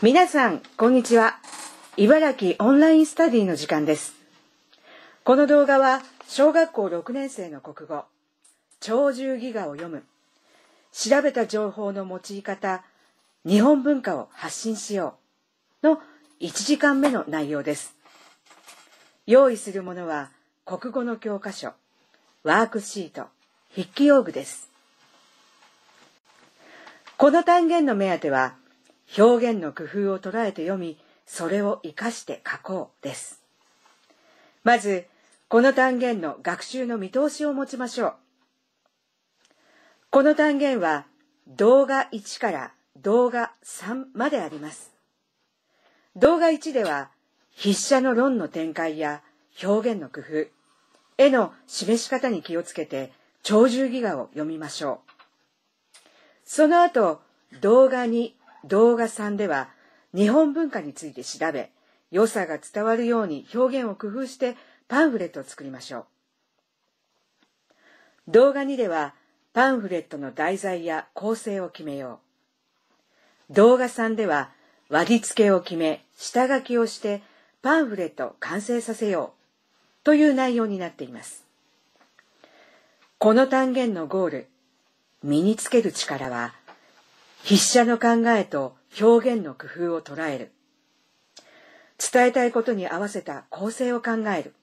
皆さんこんにちは茨城オンラインスタディの時間ですこの動画は小学校6年生の国語鳥獣戯画を読む調べた情報の用い方日本文化を発信しようの1時間目の内容です用意するものは国語の教科書ワークシート筆記用具ですこの単元の目当ては「表現の工夫を捉えて読みそれを生かして書こうですまずこの単元の学習の見通しを持ちましょうこの単元は動画1から動画3まであります動画1では筆者の論の展開や表現の工夫絵の示し方に気をつけて鳥獣戯画を読みましょうその後動画に動画3では日本文化について調べ良さが伝わるように表現を工夫してパンフレットを作りましょう動画2ではパンフレットの題材や構成を決めよう動画3では割り付けを決め下書きをしてパンフレットを完成させようという内容になっていますこの単元のゴール身につける力は筆者の考えと表現の工夫を捉える。伝えたいことに合わせた構成を考える。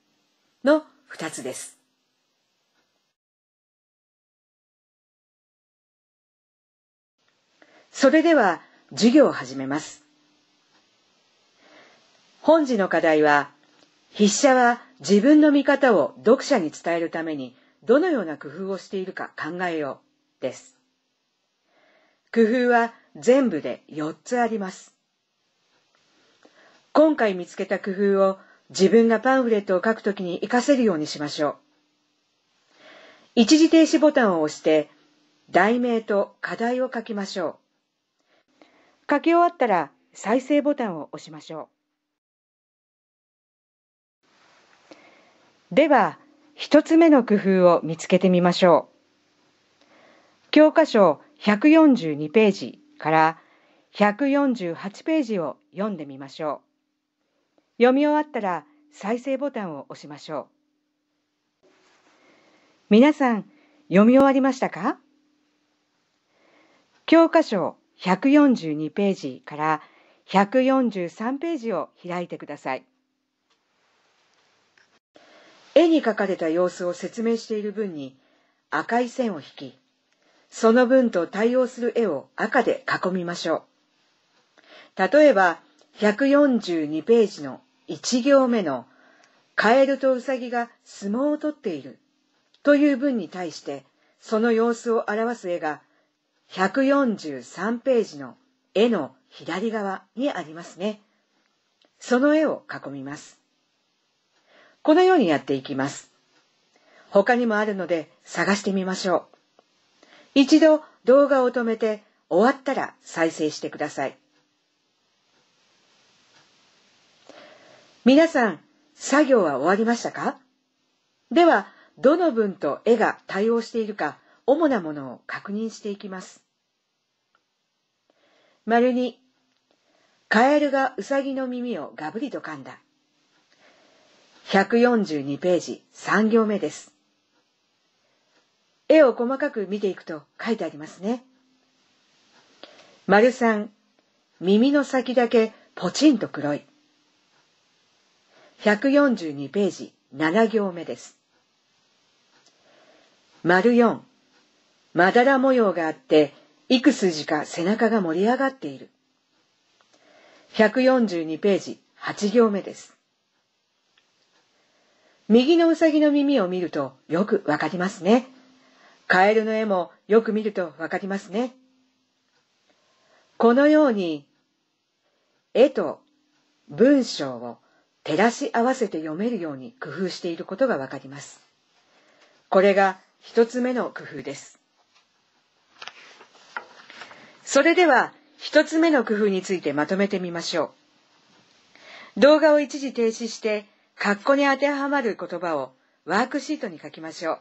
の二つです。それでは授業を始めます。本次の課題は、筆者は自分の見方を読者に伝えるためにどのような工夫をしているか考えようです。工夫は全部で4つあります。今回見つけた工夫を自分がパンフレットを書くときに活かせるようにしましょう。一時停止ボタンを押して、題名と課題を書きましょう。書き終わったら再生ボタンを押しましょう。では、一つ目の工夫を見つけてみましょう。教科書142ページから148ページを読んでみましょう。読み終わったら再生ボタンを押しましょう。皆さん、読み終わりましたか教科書142ページから143ページを開いてください。絵に描かれた様子を説明している分に赤い線を引き、その文と対応する絵を赤で囲みましょう。例えば、142ページの1行目のカエルとウサギが相撲を取っているという文に対して、その様子を表す絵が143ページの絵の左側にありますね。その絵を囲みます。このようにやっていきます。他にもあるので探してみましょう。一度動画を止めて終わったら再生してください。皆さん、作業は終わりましたかでは、どの文と絵が対応しているか、主なものを確認していきます。丸に、カエルがウサギの耳をがぶりと噛んだ。142ページ、3行目です。絵を細かく見ていくと書いてありますね。丸三、耳の先だけポチンと黒い。142ページ、7行目です。丸四、まだら模様があって、幾筋か背中が盛り上がっている。142ページ、8行目です。右のうさぎの耳を見るとよくわかりますね。カエルの絵もよく見るとわかりますね。このように、絵と文章を照らし合わせて読めるように工夫していることがわかります。これが一つ目の工夫です。それでは一つ目の工夫についてまとめてみましょう。動画を一時停止して、括弧に当てはまる言葉をワークシートに書きましょう。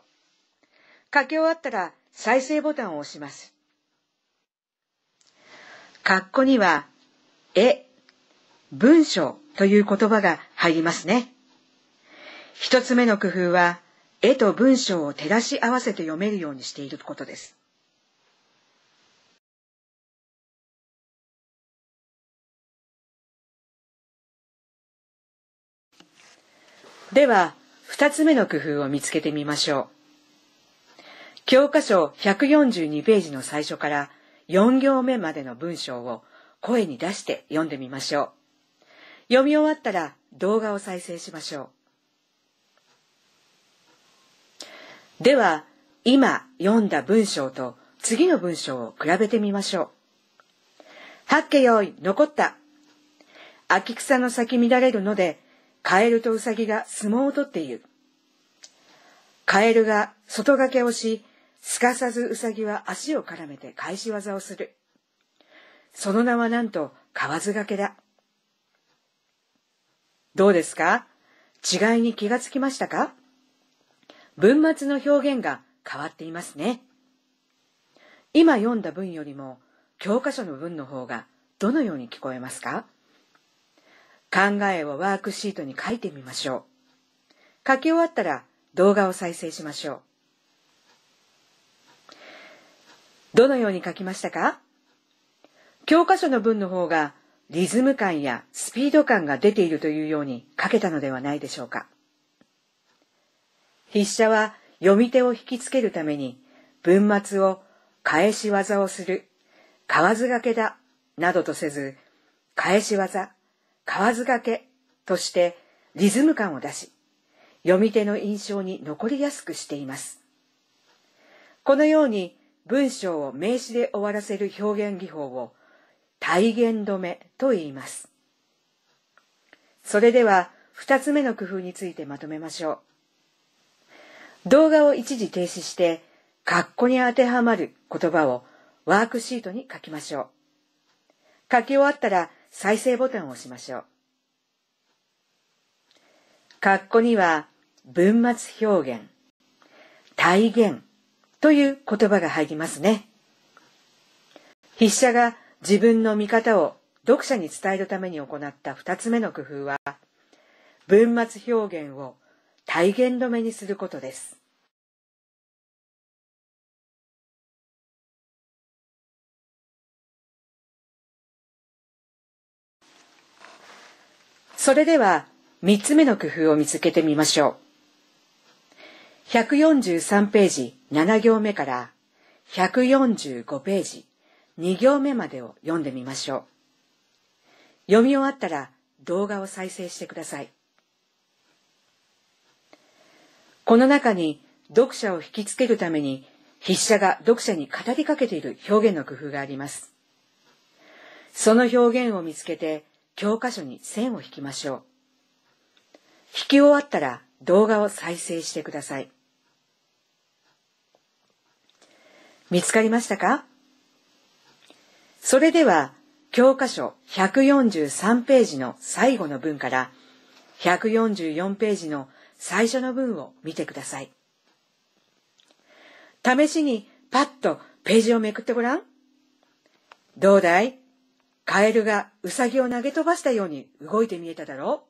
書き終わったら再生ボタンを押します。括弧には、絵、文章という言葉が入りますね。一つ目の工夫は、絵と文章を照らし合わせて読めるようにしていることです。では、二つ目の工夫を見つけてみましょう。教科書142ページの最初から4行目までの文章を声に出して読んでみましょう。読み終わったら動画を再生しましょう。では、今読んだ文章と次の文章を比べてみましょう。はっけよい、残った。秋草の咲き乱れるので、カエルとウサギが相撲を取っている。カエルが外掛けをし、すかさずウサギは足を絡めて返し技をする。その名はなんと、河津掛けだ。どうですか違いに気がつきましたか文末の表現が変わっていますね。今読んだ文よりも教科書の文の方がどのように聞こえますか考えをワークシートに書いてみましょう。書き終わったら動画を再生しましょう。どのように書きましたか教科書の文の方がリズム感やスピード感が出ているというように書けたのではないでしょうか。筆者は読み手を引きつけるために文末を返し技をする、わ津掛けだ、などとせず、返し技、わ津掛けとしてリズム感を出し、読み手の印象に残りやすくしています。このように文章を名詞で終わらせる表現技法を体言止めと言います。それでは2つ目の工夫についてまとめましょう。動画を一時停止して、括弧に当てはまる言葉をワークシートに書きましょう。書き終わったら再生ボタンを押しましょう。括弧には文末表現、体言、という言葉が入りますね。筆者が自分の見方を読者に伝えるために行った二つ目の工夫は、文末表現を体現止めにすることです。それでは三つ目の工夫を見つけてみましょう。143ページ7行目から145ページ、2行目までを読んでみましょう。読み終わったら動画を再生してください。この中に読者を引きつけるために筆者が読者に語りかけている表現の工夫があります。その表現を見つけて教科書に線を引きましょう。引き終わったら動画を再生してください。見つかりましたかそれでは教科書143ページの最後の文から144ページの最初の文を見てください。試しにパッとページをめくってごらん。どうだいカエルがウサギを投げ飛ばしたように動いて見えただろ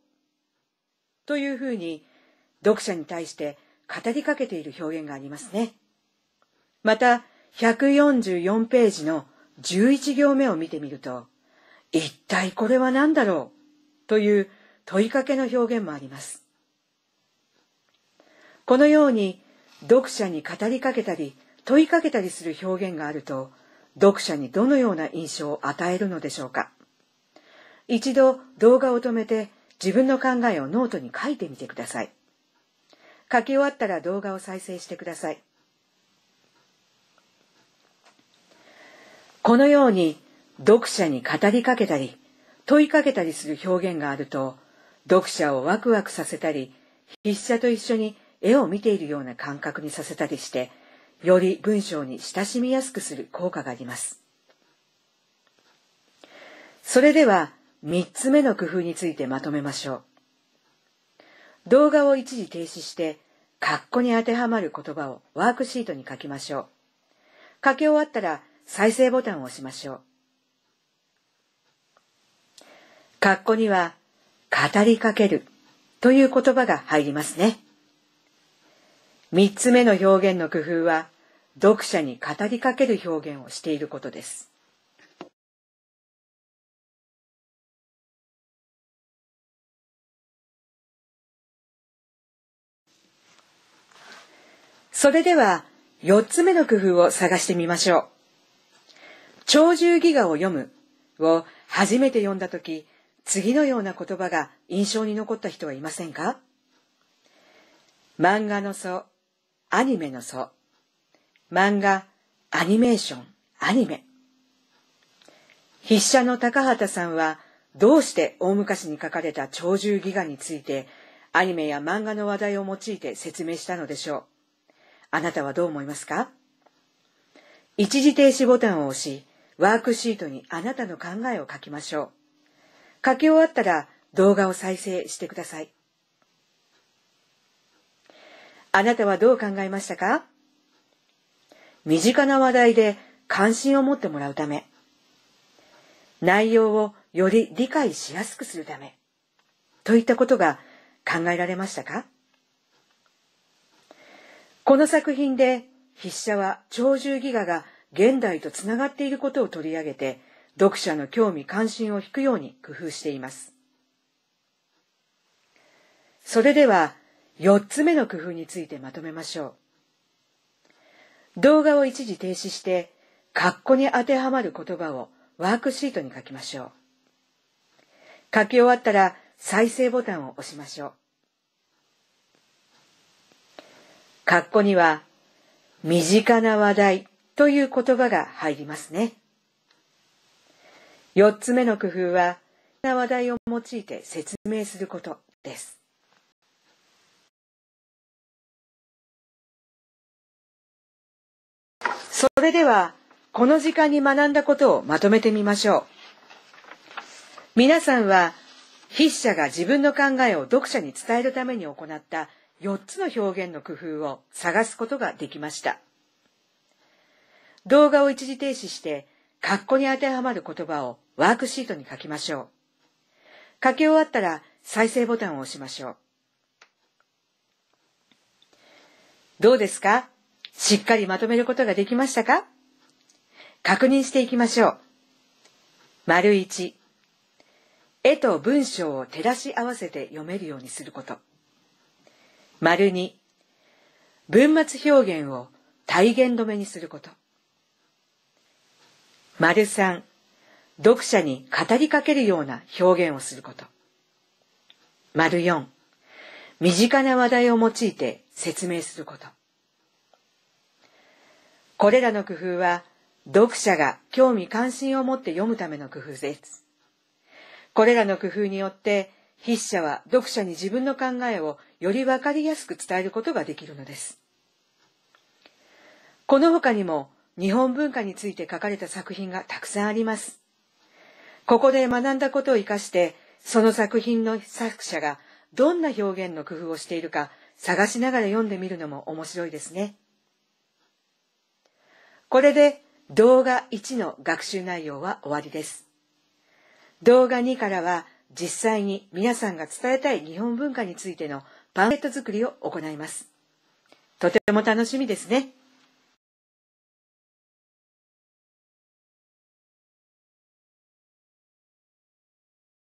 うというふうに読者に対して語りかけている表現がありますね。また、144ページの11行目を見てみると、一体これは何だろうという問いかけの表現もあります。このように読者に語りかけたり問いかけたりする表現があると読者にどのような印象を与えるのでしょうか一度動画を止めて自分の考えをノートに書いてみてください書き終わったら動画を再生してくださいこのように読者に語りかけたり問いかけたりする表現があると読者をワクワクさせたり筆者と一緒に絵を見ているような感覚にさせたりしてより文章に親しみやすくする効果がありますそれでは3つ目の工夫についてまとめましょう動画を一時停止して格好に当てはまる言葉をワークシートに書きましょう書き終わったら再生ボタンを押しましょう。括弧には、語りかけるという言葉が入りますね。三つ目の表現の工夫は、読者に語りかける表現をしていることです。それでは、四つ目の工夫を探してみましょう。鳥獣戯画を読むを初めて読んだ時、次のような言葉が印象に残った人はいませんか漫画の祖、アニメの祖、漫画、アニメーション、アニメ。筆者の高畑さんは、どうして大昔に書かれた鳥獣戯画について、アニメや漫画の話題を用いて説明したのでしょう。あなたはどう思いますか一時停止ボタンを押し、ワークシートにあなたの考えを書きましょう。書き終わったら動画を再生してください。あなたはどう考えましたか身近な話題で関心を持ってもらうため、内容をより理解しやすくするため、といったことが考えられましたかこの作品で筆者は鳥獣戯画が現代とつながっていることを取り上げて、読者の興味関心を引くように工夫しています。それでは、4つ目の工夫についてまとめましょう。動画を一時停止して、括弧に当てはまる言葉をワークシートに書きましょう。書き終わったら、再生ボタンを押しましょう。括弧には、身近な話題という言葉が入りますね。四つ目の工夫は、な話題を用いて説明することです。それでは、この時間に学んだことをまとめてみましょう。皆さんは、筆者が自分の考えを読者に伝えるために行った4つの表現の工夫を探すことができました。動画を一時停止して、括弧に当てはまる言葉をワークシートに書きましょう。書き終わったら再生ボタンを押しましょう。どうですかしっかりまとめることができましたか確認していきましょう。丸1。絵と文章を照らし合わせて読めるようにすること。丸2。文末表現を体言止めにすること。丸三、読者に語りかけるような表現をすること。丸四、身近な話題を用いて説明すること。これらの工夫は、読者が興味関心を持って読むための工夫です。これらの工夫によって、筆者は読者に自分の考えをよりわかりやすく伝えることができるのです。この他にも、日本文化について書かれた作品がたくさんあります。ここで学んだことを生かして、その作品の作者がどんな表現の工夫をしているか探しながら読んでみるのも面白いですね。これで動画1の学習内容は終わりです。動画2からは実際に皆さんが伝えたい日本文化についてのパンフレット作りを行います。とても楽しみですね。